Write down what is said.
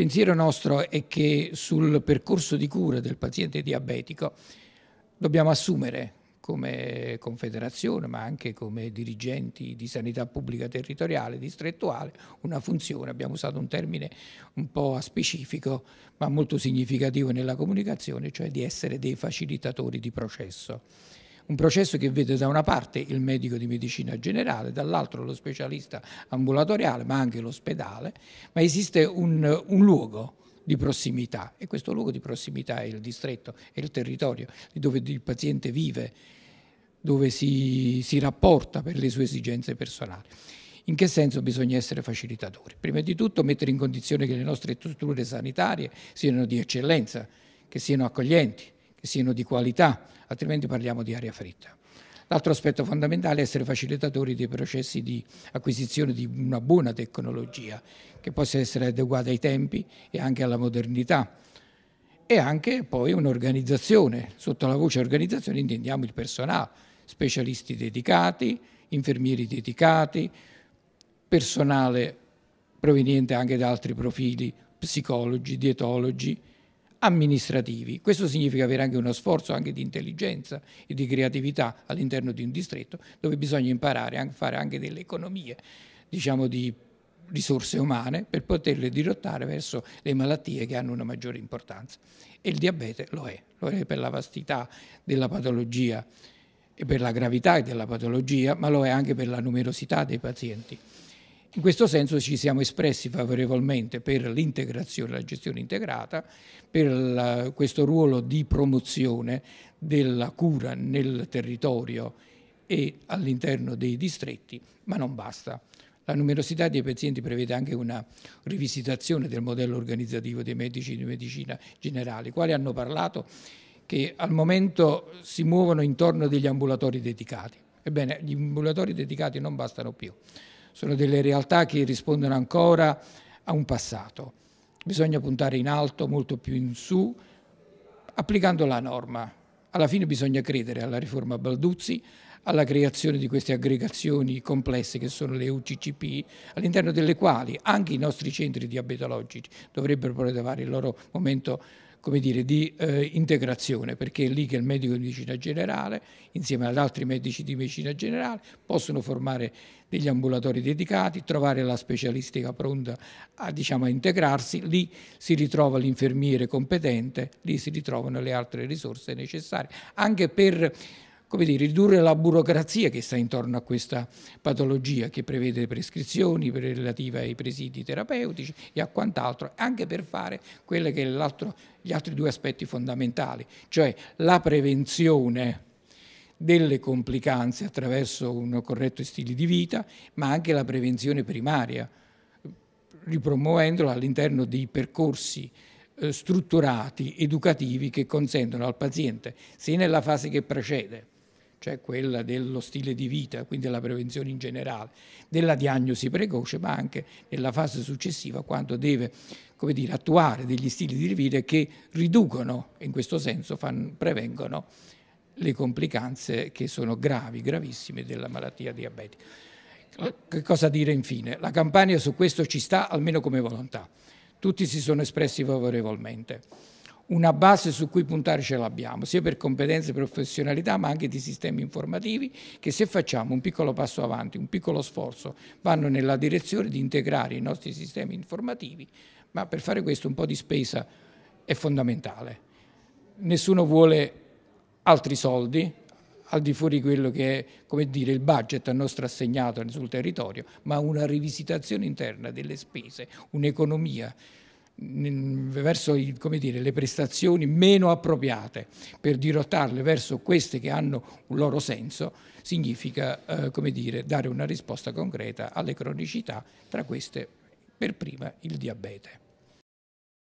pensiero nostro è che sul percorso di cura del paziente diabetico dobbiamo assumere come confederazione, ma anche come dirigenti di sanità pubblica territoriale, distrettuale, una funzione, abbiamo usato un termine un po' specifico, ma molto significativo nella comunicazione, cioè di essere dei facilitatori di processo. Un processo che vede da una parte il medico di medicina generale, dall'altro lo specialista ambulatoriale, ma anche l'ospedale, ma esiste un, un luogo di prossimità e questo luogo di prossimità è il distretto, è il territorio dove il paziente vive, dove si, si rapporta per le sue esigenze personali. In che senso bisogna essere facilitatori? Prima di tutto mettere in condizione che le nostre strutture sanitarie siano di eccellenza, che siano accoglienti, che siano di qualità, altrimenti parliamo di aria fritta. L'altro aspetto fondamentale è essere facilitatori dei processi di acquisizione di una buona tecnologia che possa essere adeguata ai tempi e anche alla modernità e anche poi un'organizzazione. Sotto la voce organizzazione intendiamo il personale, specialisti dedicati, infermieri dedicati, personale proveniente anche da altri profili, psicologi, dietologi amministrativi. Questo significa avere anche uno sforzo anche di intelligenza e di creatività all'interno di un distretto dove bisogna imparare a fare anche delle economie, diciamo di risorse umane per poterle dirottare verso le malattie che hanno una maggiore importanza. E il diabete lo è, lo è per la vastità della patologia e per la gravità della patologia, ma lo è anche per la numerosità dei pazienti. In questo senso ci siamo espressi favorevolmente per l'integrazione, la gestione integrata, per la, questo ruolo di promozione della cura nel territorio e all'interno dei distretti, ma non basta. La numerosità dei pazienti prevede anche una rivisitazione del modello organizzativo dei medici di medicina generale, i quali hanno parlato che al momento si muovono intorno degli ambulatori dedicati. Ebbene, gli ambulatori dedicati non bastano più sono delle realtà che rispondono ancora a un passato. Bisogna puntare in alto, molto più in su, applicando la norma. Alla fine bisogna credere alla riforma Balduzzi, alla creazione di queste aggregazioni complesse che sono le UCCP, all'interno delle quali anche i nostri centri diabetologici dovrebbero provare il loro momento come dire, di eh, integrazione, perché è lì che il medico di medicina generale, insieme ad altri medici di medicina generale, possono formare degli ambulatori dedicati, trovare la specialistica pronta a, diciamo, a integrarsi, lì si ritrova l'infermiere competente, lì si ritrovano le altre risorse necessarie, anche per come dire, ridurre la burocrazia che sta intorno a questa patologia che prevede prescrizioni relative ai presidi terapeutici e a quant'altro, anche per fare quelli che sono gli altri due aspetti fondamentali, cioè la prevenzione delle complicanze attraverso un corretto stile di vita, ma anche la prevenzione primaria, ripromuovendola all'interno dei percorsi eh, strutturati, educativi che consentono al paziente, sia nella fase che precede, cioè quella dello stile di vita, quindi della prevenzione in generale, della diagnosi precoce, ma anche nella fase successiva quando deve dire, attuare degli stili di vita che riducono, in questo senso fanno, prevengono le complicanze che sono gravi, gravissime della malattia diabetica. Che cosa dire infine? La Campania su questo ci sta almeno come volontà. Tutti si sono espressi favorevolmente una base su cui puntare ce l'abbiamo, sia per competenze e professionalità, ma anche di sistemi informativi, che se facciamo un piccolo passo avanti, un piccolo sforzo, vanno nella direzione di integrare i nostri sistemi informativi, ma per fare questo un po' di spesa è fondamentale. Nessuno vuole altri soldi, al di fuori di quello che è dire, il budget a nostro assegnato sul territorio, ma una rivisitazione interna delle spese, un'economia verso dire, le prestazioni meno appropriate per dirottarle verso queste che hanno un loro senso significa eh, dire, dare una risposta concreta alle cronicità, tra queste per prima il diabete.